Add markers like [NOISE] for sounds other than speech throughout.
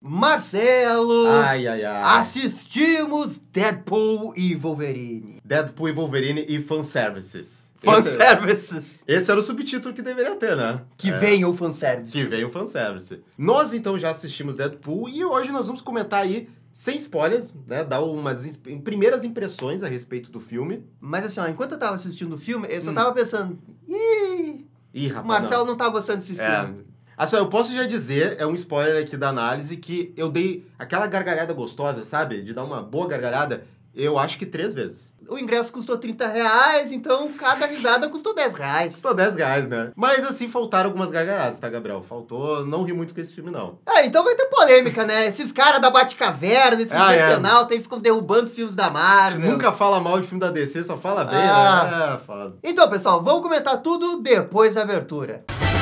Marcelo! Ai, ai, ai. Assistimos Deadpool e Wolverine. Deadpool e Wolverine e fanservices. Fanservices! Esse, esse era o subtítulo que deveria ter, né? Que é. venha o fanservice. Que venha o fanservice. Nós, então, já assistimos Deadpool e hoje nós vamos comentar aí, sem spoilers, né? Dar umas primeiras impressões a respeito do filme. Mas assim, ó, enquanto eu tava assistindo o filme, eu só hum. tava pensando... Ih, Ih rapaz, Marcelo não. não tá gostando desse é. filme. É. Assim, eu posso já dizer, é um spoiler aqui da análise, que eu dei aquela gargalhada gostosa, sabe? De dar uma boa gargalhada, eu acho que três vezes. O ingresso custou 30 reais, então cada risada custou 10 reais. Custou 10 reais, né? Mas assim, faltaram algumas gargalhadas, tá, Gabriel? Faltou, não ri muito com esse filme, não. É, então vai ter polêmica, né? Esses caras da Batcaverna, esses ah, decenal, é. tem ficam derrubando os filmes da Marvel. nunca fala mal de filme da DC, só fala bem, ah. né? É, fala. Então, pessoal, vamos comentar tudo depois da abertura. Música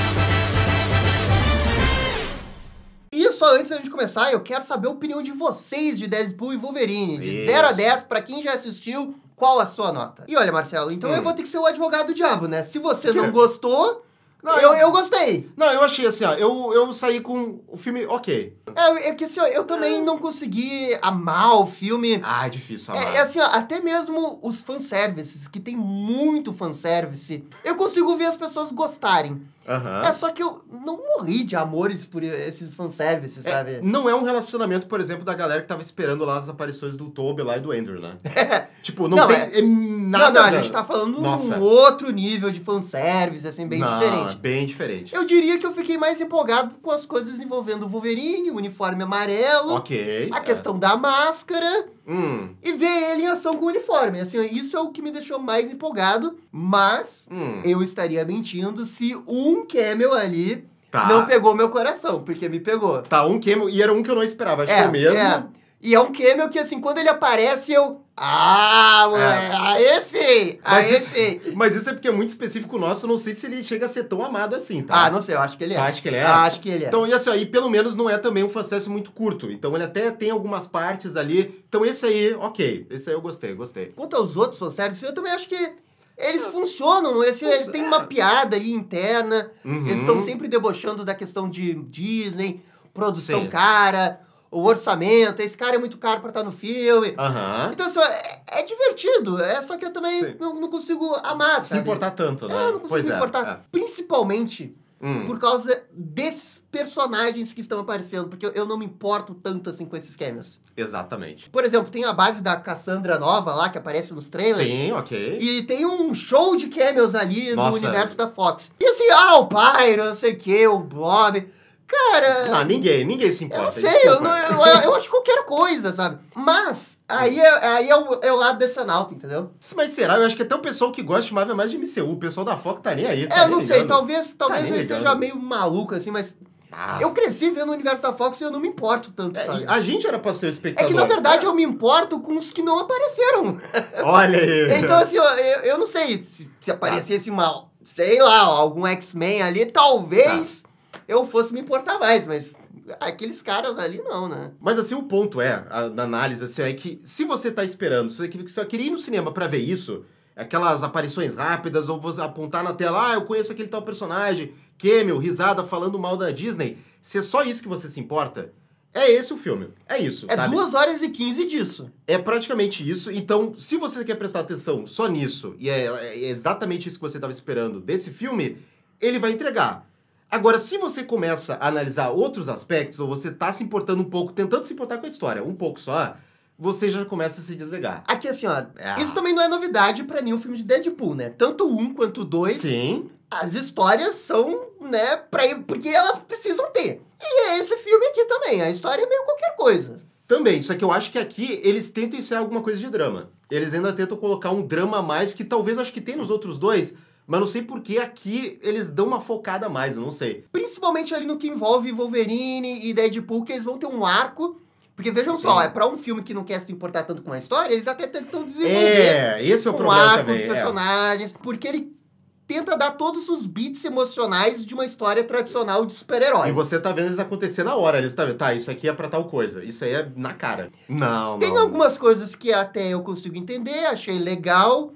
só antes da gente começar, eu quero saber a opinião de vocês de Deadpool e Wolverine. De Isso. 0 a 10, para quem já assistiu, qual a sua nota? E olha, Marcelo, então hum. eu vou ter que ser o advogado do diabo, né? Se você não [LAUGHS] gostou. Não, eu, eu gostei. Não, eu achei assim, ó. Eu, eu saí com o filme ok. É, é que assim, ó, eu também é. não consegui amar o filme. Ah, é difícil é, amar. É, é assim, ó, até mesmo os fanservices, que tem muito fanservice, eu consigo ver as pessoas gostarem. Uhum. É só que eu não morri de amores por esses fanservices, é, sabe? Não é um relacionamento, por exemplo, da galera que tava esperando lá as aparições do Toby lá e do Andrew, né? [LAUGHS] É. Tipo, não, não tem é, nada. Não, não, a gente tá falando Nossa. um outro nível de fanservice, assim, bem não, diferente. É bem diferente. Eu diria que eu fiquei mais empolgado com as coisas envolvendo o Wolverine, o uniforme amarelo. Ok. A é. questão da máscara. Hum. E ver ele em ação com o uniforme. Assim, isso é o que me deixou mais empolgado, mas hum. eu estaria mentindo se um Camel ali tá. não pegou meu coração, porque me pegou. Tá, um Camel, e era um que eu não esperava, acho é, que o mesmo. É. E é um Camel que, assim, quando ele aparece, eu. Ah, é. moleque, é. aí sim, mas isso, sim. Mas isso é porque é muito específico nosso, não sei se ele chega a ser tão amado assim, tá? Ah, não sei, eu acho que ele é. Acho que ele é? acho que ele é. Então, e assim, aí pelo menos não é também um processo muito curto, então ele até tem algumas partes ali, então esse aí, ok, esse aí eu gostei, gostei. Quanto aos outros fanservices, eu também acho que eles ah. funcionam, esse, ele tem é. uma piada interna, uhum. eles estão sempre debochando da questão de Disney, produção Sim. cara, o orçamento, esse cara é muito caro para estar tá no filme. Uhum. Então, assim, é, é, divertido, é só que eu também não, não, consigo amar. Se, se importar tanto, né? É, eu não consigo pois me é, importar. É, é. Principalmente hum. por causa desses personagens que estão aparecendo, porque eu, eu não me importo tanto assim com esses cameos. Exatamente. Por exemplo, tem a base da Cassandra Nova lá, que aparece nos trailers. Sim, ok. E tem um show de cameos ali Nossa. no universo da Fox. E assim, ah, o Pyro, não sei o que, o Blob. Cara. Não, ninguém, ninguém se importa. Eu não sei, eu, não, eu, eu, acho qualquer coisa, sabe? Mas, aí é, aí é, o, é o lado dessa nauta, entendeu? Mas será? Eu acho que até o pessoal que gosta de Marvel é mais de MCU, o pessoal da Fox tá nem aí. Tá é, eu não ligando. sei, talvez, talvez tá eu esteja ligando. meio maluco, assim, mas ah. Eu cresci vendo o universo da Fox e eu não me importo tanto, é, sabe? A gente era pra ser espectador. É que, na verdade, eu me importo com os que não apareceram. [LAUGHS] Olha aí. então, assim, eu, eu não sei se, se aparecesse ah. mal. Sei lá, algum X-Men ali, talvez... Ah eu fosse me importar mais, mas aqueles caras ali não, né? Mas assim, o ponto é, a, da análise, assim, é que se você tá esperando, se você só queria ir no cinema para ver isso, aquelas aparições rápidas, ou você apontar na tela, ah, eu conheço aquele tal personagem, que meu, risada falando mal da Disney, se é só isso que você se importa, é esse o filme. É isso. É sabe? duas horas e quinze disso. É praticamente isso. Então, se você quer prestar atenção só nisso, e é, é exatamente isso que você estava esperando desse filme, ele vai entregar. Agora, se você começa a analisar outros aspectos, ou você está se importando um pouco, tentando se importar com a história, um pouco só, você já começa a se desligar. Aqui, assim, ó, ah. isso também não é novidade para nenhum filme de Deadpool, né? Tanto um quanto dois. Sim. As histórias são, né, pra, porque elas precisam ter. E é esse filme aqui também, a história é meio qualquer coisa. Também, só que eu acho que aqui eles tentam ser alguma coisa de drama. Eles ainda tentam colocar um drama a mais que talvez acho que tem nos outros dois, mas não sei por que aqui eles dão uma focada mais, eu não sei. Principalmente ali no que envolve Wolverine e Deadpool, que eles vão ter um arco porque vejam só, é para um filme que não quer se importar tanto com a história, eles até tentam é, desenvolver. É, esse é o um problema arco também. Dos é. personagens, é. porque ele tenta dar todos os bits emocionais de uma história tradicional de super-herói. E você tá vendo eles acontecer na hora, eles tá vendo, tá, isso aqui é pra tal coisa, isso aí é na cara. Não, Tem não, algumas coisas que até eu consigo entender, achei legal,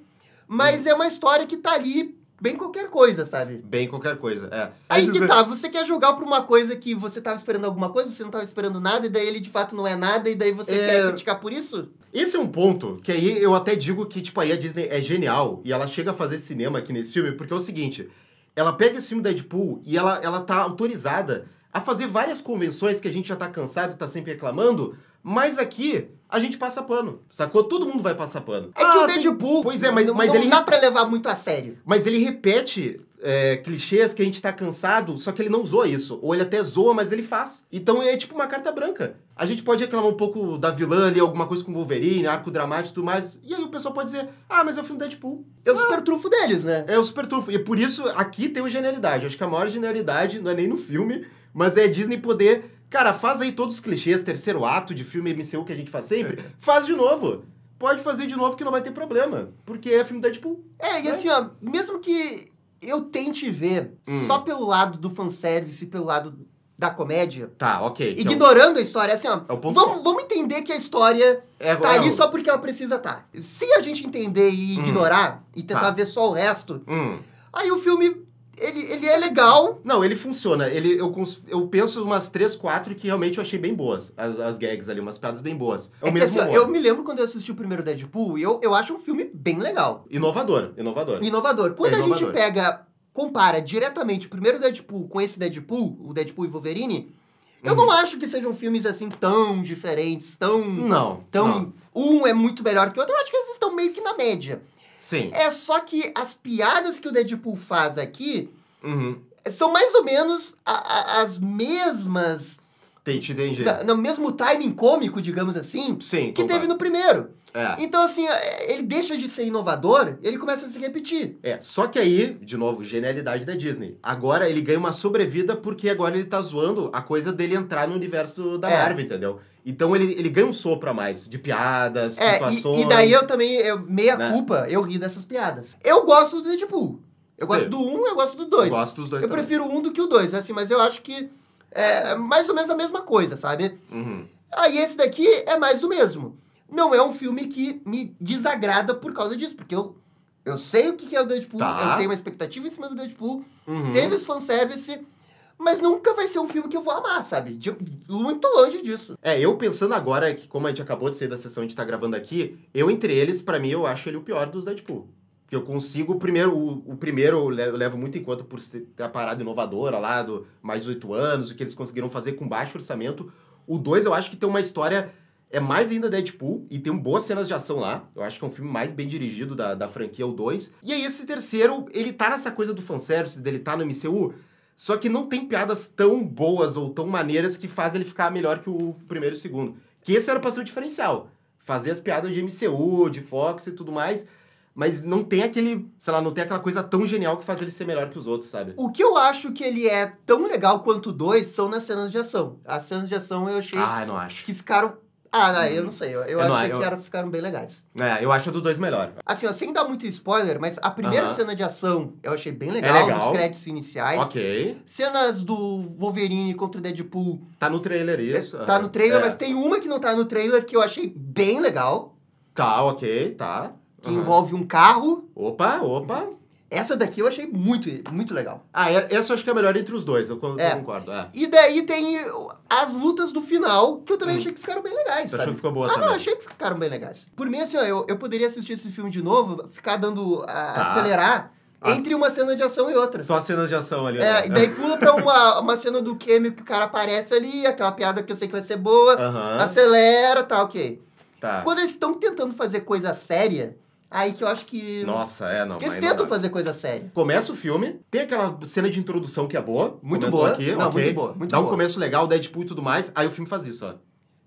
mas hum. é uma história que tá ali bem qualquer coisa, sabe? Bem qualquer coisa, é. Aí que tá, é você quer julgar por uma coisa que você tava esperando alguma coisa, você não tava esperando nada, e daí ele de fato não é nada, e daí você é... quer criticar por isso? Esse é um ponto que aí eu até digo que, tipo, aí a Disney é genial, e ela chega a fazer cinema aqui nesse filme, porque é o seguinte, ela pega esse filme Deadpool e ela, ela tá autorizada a fazer várias convenções que a gente já tá cansado e tá sempre reclamando, mas aqui a gente passa pano, sacou? Todo mundo vai passar pano. É ah, que o Deadpool... Pois é, mas, mas não ele... Não dá pra levar muito a sério. Mas ele repete é, clichês que a gente tá cansado, só que ele não zoa isso. Ou ele até zoa, mas ele faz. Então é tipo uma carta branca. A gente pode reclamar um pouco da vilã ali, alguma coisa com Wolverine, arco dramático e tudo mais. E aí o pessoal pode dizer, ah, mas é o filme Deadpool. É o ah, super trufo deles, né? É o super trufo. E por isso aqui tem o genialidade. Acho que a maior genialidade não é nem no filme, mas é Disney poder Cara, faz aí todos os clichês, terceiro ato de filme MCU que a gente faz sempre. [LAUGHS] faz de novo. Pode fazer de novo que não vai ter problema. Porque é filme Deadpool. É, e né? assim, ó, mesmo que eu tente ver hum. só pelo lado do fanservice, pelo lado da comédia. Tá, ok. Então. Ignorando então, a história, assim, ó. É vamos, bom. vamos entender que a história é, tá é, ali só porque ela precisa estar. Tá. Se a gente entender e hum. ignorar hum, e tentar tá. ver só o resto, hum. aí o filme ele, ele é legal. Não, ele funciona. Ele, eu, eu penso umas três, quatro que realmente eu achei bem boas. As, as gags ali, umas piadas bem boas. É o é mesmo assim, Eu me lembro quando eu assisti o primeiro Deadpool e eu, eu acho um filme bem legal. Inovador, inovador. Inovador. Quando é inovador. a gente pega, compara diretamente o primeiro Deadpool com esse Deadpool, o Deadpool e Wolverine, eu uhum. não acho que sejam filmes assim tão diferentes, tão. Não. Tão. Não. Um é muito melhor que o outro. Eu acho que eles estão meio que na média. Sim. É só que as piadas que o Deadpool faz aqui uhum. são mais ou menos a, a, as mesmas entendi. Na, no mesmo timing cômico, digamos assim, Sim, que concordo. teve no primeiro. É. Então, assim, é, ele deixa de ser inovador, ele começa a se repetir. É, só que aí, de novo, genialidade da Disney. Agora ele ganha uma sobrevida porque agora ele tá zoando a coisa dele entrar no universo da é. Marvel, entendeu? Então ele, ele ganha um sopro a mais de piadas, é, situações. E, e daí eu também, eu, meia né? culpa, eu ri dessas piadas. Eu gosto do Deadpool. Eu Sim. gosto do 1, um, eu gosto do 2. Eu gosto dos dois. Eu também. prefiro um do que o 2, assim, mas eu acho que é mais ou menos a mesma coisa, sabe? Uhum. Aí esse daqui é mais do mesmo. Não é um filme que me desagrada por causa disso, porque eu, eu sei o que é o Deadpool, tá. eu tenho uma expectativa em cima do Deadpool, uhum. teve os fanservice, mas nunca vai ser um filme que eu vou amar, sabe? De, muito longe disso. É, eu pensando agora que, como a gente acabou de sair da sessão e a gente tá gravando aqui, eu entre eles, para mim, eu acho ele o pior dos Deadpool que eu consigo. O primeiro, o, o primeiro eu levo muito em conta por ter a parada inovadora lá do mais oito anos, o que eles conseguiram fazer com baixo orçamento. O dois eu acho que tem uma história. É mais ainda Deadpool e tem boas cenas de ação lá. Eu acho que é um filme mais bem dirigido da, da franquia, o dois E aí, esse terceiro, ele tá nessa coisa do fanservice, dele tá no MCU. Só que não tem piadas tão boas ou tão maneiras que faz ele ficar melhor que o primeiro e o segundo. Que esse era o ser o diferencial. Fazer as piadas de MCU, de Fox e tudo mais mas não tem aquele, sei lá, não tem aquela coisa tão genial que faz ele ser melhor que os outros, sabe? O que eu acho que ele é tão legal quanto dois são nas cenas de ação. As cenas de ação eu achei ah, não acho. que ficaram ah, não, eu não sei. Eu, eu, eu achei não, é, eu... que elas ficaram bem legais. É, eu acho a do 2 melhor. Assim, ó, sem dar muito spoiler, mas a primeira uh -huh. cena de ação eu achei bem legal, é legal, dos créditos iniciais. Ok. Cenas do Wolverine contra o Deadpool. Tá no trailer é, isso. tá no trailer, é. mas tem uma que não tá no trailer que eu achei bem legal. Tá, ok, tá que uhum. envolve um carro. Opa, opa. Essa daqui eu achei muito, muito legal. Ah, essa eu acho que é a melhor entre os dois, eu, é. concordo. É. E daí tem as lutas do final, que eu também hum. achei que ficaram bem legais. Você achou que ficou boa ah, também? Ah, não, achei que ficaram bem legais. Por mim, assim, ó, eu, eu poderia assistir esse filme de novo, ficar dando. A, tá. acelerar. Entre uma cena de ação e outra. Só cenas de ação ali. É, né? e daí pula pra uma, uma cena do Kemi que o cara aparece ali, aquela piada que eu sei que vai ser boa, uhum. acelera, tá, ok. Tá. Quando eles estão tentando fazer coisa séria, Aí que eu acho que. Nossa, é, não. Porque eles tentam fazer coisa séria. Começa o filme, tem aquela cena de introdução que é boa. Muito boa. Aqui, não, okay. muito boa. Muito dá boa. um começo legal, Deadpool e tudo mais. Aí o filme faz isso, ó.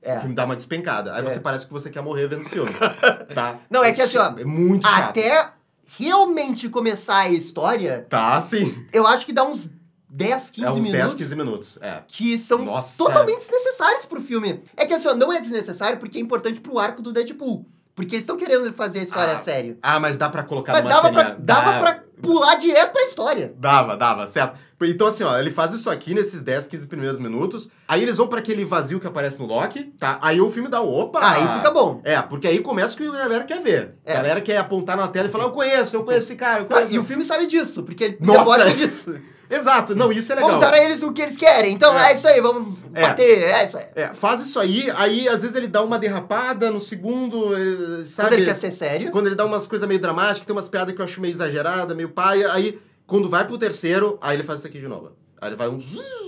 É. O filme dá uma despencada. Aí é. você parece que você quer morrer vendo esse filme. [LAUGHS] tá? Não, é, é que assim, ó. É muito chato. Até realmente começar a história. Tá, sim. Eu acho que dá uns 10, 15 é, uns minutos. 10, 15 minutos, é. Que são Nossa. totalmente é. desnecessários pro filme. É que assim, ó, não é desnecessário porque é importante pro arco do Deadpool. Porque eles estão querendo fazer a história ah, sério. Ah, mas dá para colocar mas dava pra, dava, dava pra pular direto pra história. Dava, dava, certo. Então, assim, ó, ele faz isso aqui nesses 10, 15 primeiros minutos. Aí eles vão para aquele vazio que aparece no Loki, tá? Aí o filme dá opa. Ah, aí fica bom. É, porque aí começa o que a galera quer ver. É. A galera quer apontar na tela e falar: eu conheço, eu conheço esse cara, eu ah, conheço. Ah, e o filme sabe disso, porque ele gosta disso. [LAUGHS] Exato, não, isso é legal. Vamos dar a eles o que eles querem. Então é, é isso aí, vamos é. bater. É isso aí. É, faz isso aí, aí às vezes ele dá uma derrapada no segundo, ele, sabe? Quando ele quer ser sério. Quando ele dá umas coisas meio dramáticas, tem umas piadas que eu acho meio exagerada, meio paia, aí quando vai pro terceiro, aí ele faz isso aqui de novo. Aí ele vai um.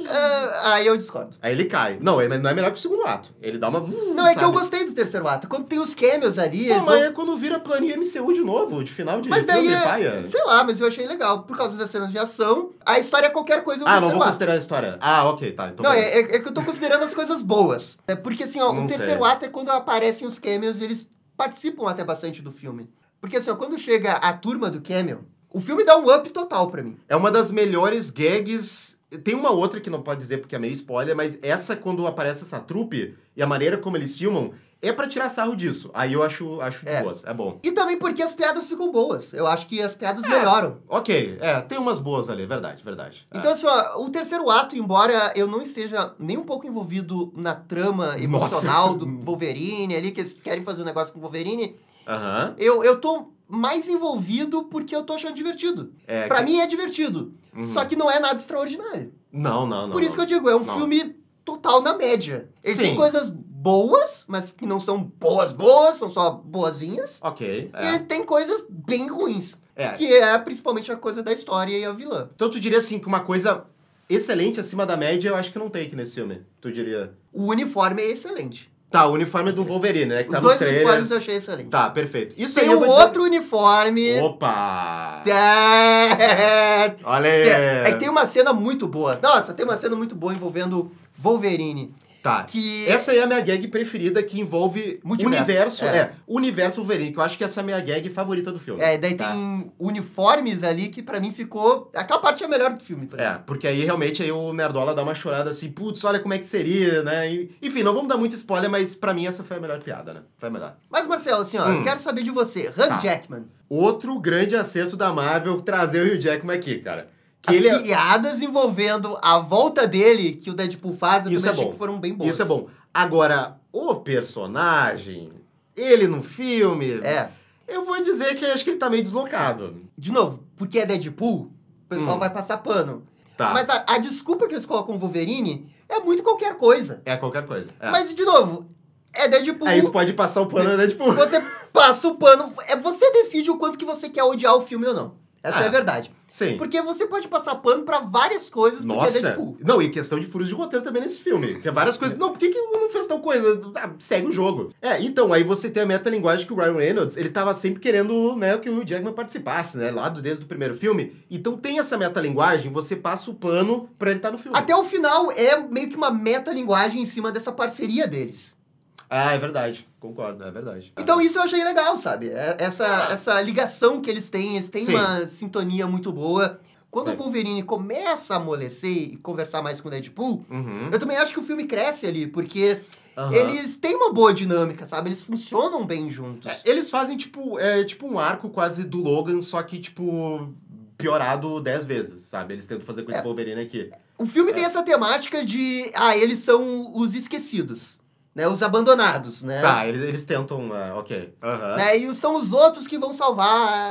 Ah, aí eu discordo. Aí ele cai. Não, ele é não é melhor que o segundo ato. Ele dá uma. Não, sabe? é que eu gostei do terceiro ato. Quando tem os cameos ali. Pô, mas vão... é quando vira planinha MCU de novo, de final de mas daí é, Sei lá, mas eu achei legal. Por causa das cenas de ação, a história é qualquer coisa. Ah, não vou ato. considerar a história. Ah, ok, tá. Então não, é, é, é, que eu tô considerando as coisas boas. É porque assim, ó, não o terceiro sei. ato é quando aparecem os cameos e eles participam até bastante do filme. Porque assim, ó, quando chega a turma do cameo. O filme dá um up total para mim. É uma das melhores gags tem uma outra que não pode dizer porque é meio spoiler, mas essa, quando aparece essa trupe e a maneira como eles filmam, é para tirar sarro disso. Aí eu acho, acho de é. boas, é bom. E também porque as piadas ficam boas. Eu acho que as piadas é. melhoram. Ok, é, tem umas boas ali, verdade, verdade. É. Então, é. assim, ó, o terceiro ato, embora eu não esteja nem um pouco envolvido na trama emocional Nossa. do [LAUGHS] Wolverine ali, que eles querem fazer um negócio com o Wolverine, eu, eu tô mais envolvido porque eu tô achando divertido. É, para que... mim é divertido. Uhum. Só que não é nada extraordinário. Não, não, não. Por isso que eu digo, é um não. filme total na média. Ele Sim. tem coisas boas, mas que não são boas boas, são só boazinhas. Ok. É. E eles têm coisas bem ruins. É. Que é principalmente a coisa da história e a vilã. Então tu diria assim que uma coisa excelente acima da média eu acho que não tem aqui nesse filme. Tu diria? O uniforme é excelente. Tá, o uniforme é do Wolverine, né? Que Os tá dois nos trailers. uniformes eu achei excelente. Tá, perfeito. Isso Tem aí um dizer- outro uniforme. Opa! Tá. Olha aí. É, é que tem uma cena muito boa. Nossa, tem uma cena muito boa envolvendo Wolverine Tá. Que... Essa é a minha gag preferida que envolve o universo, é. é universo Wolverine, que eu acho que essa é a minha gag favorita do filme. É, daí tá. tem uniformes ali que para mim ficou, aquela parte é a melhor do filme, por É, porque aí realmente aí o Nerdola dá uma chorada assim, putz, olha como é que seria, né? E, enfim, não vamos dar muito spoiler, mas para mim essa foi a melhor piada, né? Foi a melhor. Mas Marcelo, assim, ó, hum. eu quero saber de você, Hugh tá. Jackman. Outro grande acerto da Marvel trazer o Hugh Jackman aqui, cara que as é piadas é... envolvendo a volta dele que o Deadpool faz, eu isso é bom. que foram bem bons. Isso é bom. Agora, o personagem, ele no filme, é. eu vou dizer que acho que ele tá meio deslocado. De novo, porque é Deadpool, o pessoal hum. vai passar pano. Tá. Mas a, a, desculpa que eles colocam o Wolverine é muito qualquer coisa. É qualquer coisa. É. Mas, de novo, é Deadpool. Aí tu pode passar o pano, é Deadpool. Você passa o pano, é, você decide o quanto que você quer odiar o filme ou não. Essa ah, é a ah, verdade. Sim. Porque você pode passar pano para várias coisas Nossa. porque é Deadpool. Não, e questão de furos de roteiro também nesse filme. Que é várias coisas. É. Não, por que, que não fez tal coisa? Ah, segue o jogo. É, então, aí você tem a metalinguagem que o Ryan Reynolds, ele tava sempre querendo, né, que o Jackman participasse, né? Lá do, desde o primeiro filme. Então tem essa metalinguagem, você passa o pano pra ele estar tá no filme. Até o final é meio que uma metalinguagem em cima dessa parceria deles. Ah, é verdade. Concordo, é verdade. Então isso eu achei legal, sabe? É, essa, essa ligação que eles têm, eles têm Sim. uma sintonia muito boa. Quando é. o Wolverine começa a amolecer e conversar mais com o Deadpool, uhum. eu também acho que o filme cresce ali, porque uhum. eles têm uma boa dinâmica, sabe? Eles funcionam bem juntos. É, eles fazem, tipo, é, tipo, um arco quase do Logan, só que, tipo, piorado dez vezes, sabe? Eles tentam fazer com esse é. Wolverine aqui. O filme tem é. essa temática de, ah, eles são os esquecidos. Né, os abandonados, né? Tá, eles, eles tentam. Uh, ok. Né, e são os outros que vão salvar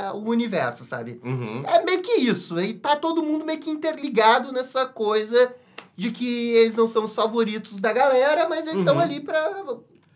ah, o universo, sabe? Uhum. É meio que isso. E tá todo mundo meio que interligado nessa coisa de que eles não são os favoritos da galera, mas eles estão uhum. ali pra.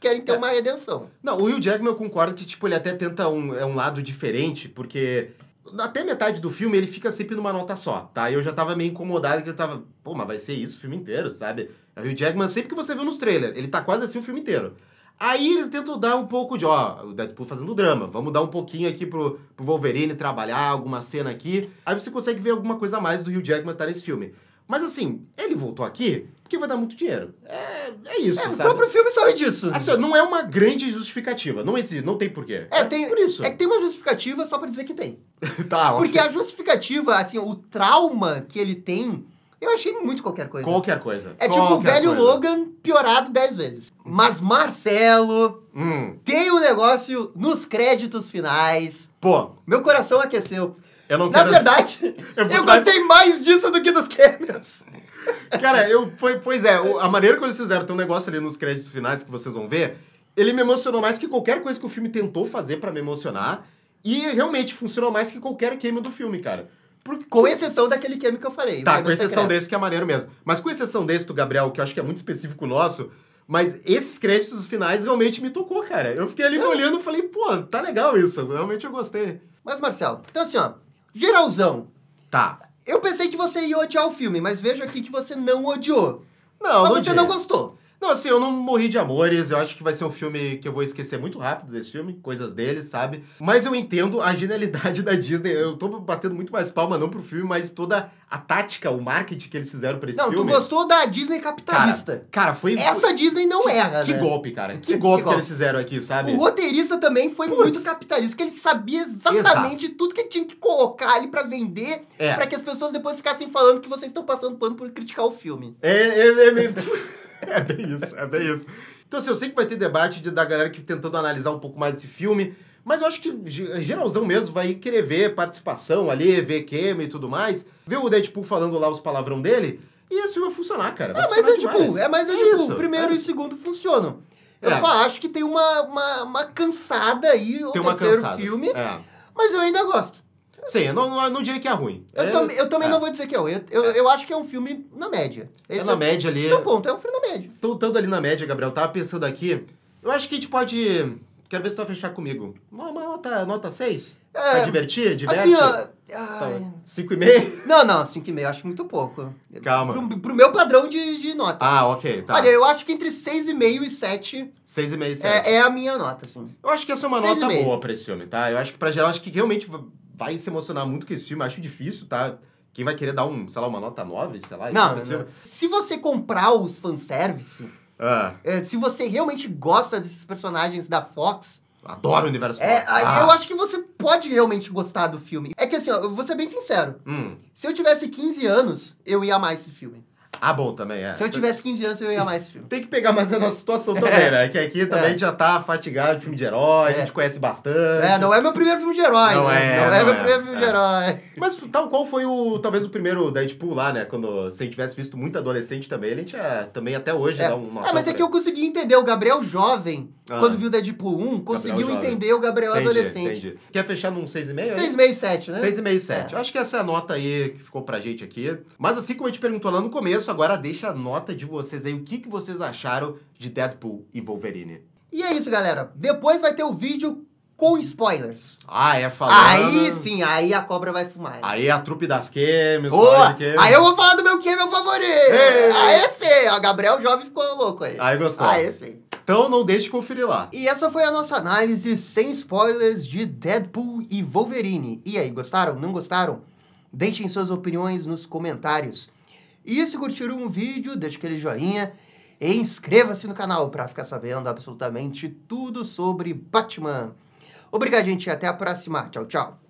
Querem ter é. uma redenção. Não, o Will Jackman eu concordo que, tipo, ele até tenta um, é um lado diferente, porque até metade do filme ele fica sempre numa nota só, tá? Eu já tava meio incomodado que eu tava, pô, mas vai ser isso o filme inteiro, sabe? É o Hugh Jackman, sempre que você viu nos trailers, ele tá quase assim o filme inteiro. Aí eles tentam dar um pouco de, ó, o Deadpool fazendo drama, vamos dar um pouquinho aqui pro, pro Wolverine trabalhar alguma cena aqui. Aí você consegue ver alguma coisa a mais do Hugh Jackman tá nesse filme. Mas assim, ele voltou aqui porque vai dar muito dinheiro. É, é isso. É, o próprio filme sabe disso. Assim, não é uma grande justificativa. Não existe, não tem porquê. É, é tem, por isso. É que tem uma justificativa só para dizer que tem. [LAUGHS] tá, ótimo. Porque a justificativa, assim, o trauma que ele tem. Eu achei muito qualquer coisa. Qualquer coisa. É qualquer tipo o velho coisa. Logan piorado dez vezes. Mas Marcelo hum. tem um negócio nos créditos finais. Pô. Meu coração aqueceu. Eu não Na quero... verdade, [LAUGHS] eu, eu gostei mais disso do que dos Cameos. [LAUGHS] Cara, eu, foi, pois é, a maneira que eles fizeram, tem um negócio ali nos créditos finais que vocês vão ver, ele me emocionou mais que qualquer coisa que o filme tentou fazer para me emocionar, e realmente funcionou mais que qualquer queima do filme, cara. com exceção daquele queima que eu falei. Tá, com exceção secreto. desse que é maneiro mesmo. Mas com exceção desse do Gabriel, que eu acho que é muito específico nosso, mas esses créditos finais realmente me tocou, cara. Eu fiquei ali me olhando e falei, pô, tá legal isso. Realmente eu gostei. Mas, Marcelo, então assim, ó, Geralzão. Tá. Eu pensei que você ia odiar o filme, mas vejo aqui que você não odiou. Não, mas não você não gostou. Não, assim, eu não morri de amores. Eu acho que vai ser um filme que eu vou esquecer muito rápido desse filme, coisas dele, sabe? Mas eu entendo a genialidade [LAUGHS] da Disney. Eu tô batendo muito mais palma, não pro filme, mas toda a tática, o marketing que eles fizeram pra esse não, filme. Não, tu gostou da Disney capitalista. Cara, cara foi. Essa Disney não que, erra. Que né? golpe, cara. Que, que golpe que, golpe. eles fizeram aqui, sabe? O roteirista também foi Puts. muito capitalista, porque ele sabia exatamente Exato. tudo que tinha que colocar ali para vender, é. para que as pessoas depois ficassem falando que vocês estão passando pano por criticar o filme. É, é, é, é... [LAUGHS] [LAUGHS] É bem isso, é bem isso. Então, assim, eu sei que vai ter debate de, da galera que tentando analisar um pouco mais esse filme, mas eu acho que é geralzão mesmo vai querer ver participação ali, ver queima e tudo mais. Ver o Deadpool falando lá os palavrão dele, e esse filme vai funcionar, cara. Vai é, funcionar mas é tipo, é mais é, é tipo, isso, primeiro é e segundo funcionam. Eu é. só acho que tem uma, uma, uma cansada aí, o tem terceiro filme, é. mas eu ainda gosto. Sim, eu não, não, não diria que é ruim. Eu, é, tam, eu também é. não vou dizer que é ruim. Eu, eu, é. eu, acho que é um filme na média. É esse é na média ali. Esse é o ponto, é um filme na média. Tô então, tanto ali na média, Gabriel. Tava pensando aqui. Eu acho que a gente pode. Quero ver se tu vai fechar comigo. Uma, uma nota, nota 6? É, pra divertir? Assim, diverte? Assim, ó, tá, cinco e meio? Não, não, cinco e meio, acho muito pouco. Calma. Pro, pro meu padrão de, de nota. Ah, ok, tá. Olha, eu acho que entre seis e meio e sete... Seis e meio e é, sete. É, é a minha nota, assim. Eu acho que essa é uma seis nota boa pra esse filme, tá? Eu acho que, pra geral, acho que realmente vai se emocionar muito com esse filme. Acho difícil, tá? Quem vai querer dar um, sei lá, uma nota 9, sei lá. Não, não, né? Se você comprar os fanservice, ah. É, se você realmente gosta desses personagens da Fox... Adoro o universo é, Fox. Ah. Eu acho que você pode realmente gostar do filme. É que assim, ó, eu vou ser bem sincero. Hum. Se eu tivesse 15 anos, eu ia amar esse filme. Ah, bom, também é. Se eu tivesse 15 anos, eu ia mais esse filme. Tem que pegar mais a nossa situação [LAUGHS] é. também, né? Que aqui também é. já tá fatigado de filme de herói, é. a gente conhece bastante. É, não é meu primeiro filme de herói. Não né? é. Não, é não é, meu primeiro filme de é. herói. Mas tal qual foi o, talvez o primeiro Deadpool lá, né? Quando se a gente tivesse visto muito adolescente também, a gente é, também até hoje dá uma. É, mas é que eu consegui entender. O Gabriel jovem, ah. quando viu Deadpool 1, conseguiu Gabriel entender jovem. o Gabriel entendi, adolescente. Entendi. Quer fechar num 6,5? 6,5, 7, né? 6,5, 7. É. Acho que essa é a nota aí que ficou pra gente aqui. Mas assim como a gente perguntou lá no começo, começo agora deixa a nota de vocês aí, o que, que vocês acharam de Deadpool e Wolverine. E é isso, galera. Depois vai ter o vídeo com spoilers. Ah, é falando. Aí sim, aí a cobra vai fumar. Aí a trupe das quêmias, oh, quêmias. Aí eu vou falar do meu que meu favorito. aí é sim, a Gabriel Jovem ficou louco aí. Aí gostou. Aí sim. É então não deixe de conferir lá. E essa foi a nossa análise sem spoilers de Deadpool e Wolverine. E aí, gostaram? Não gostaram? Deixem suas opiniões nos comentários. E se curtiram um vídeo, deixa aquele joinha e inscreva-se no canal para ficar sabendo absolutamente tudo sobre Batman. Obrigado, gente, até a próxima. Tchau, tchau.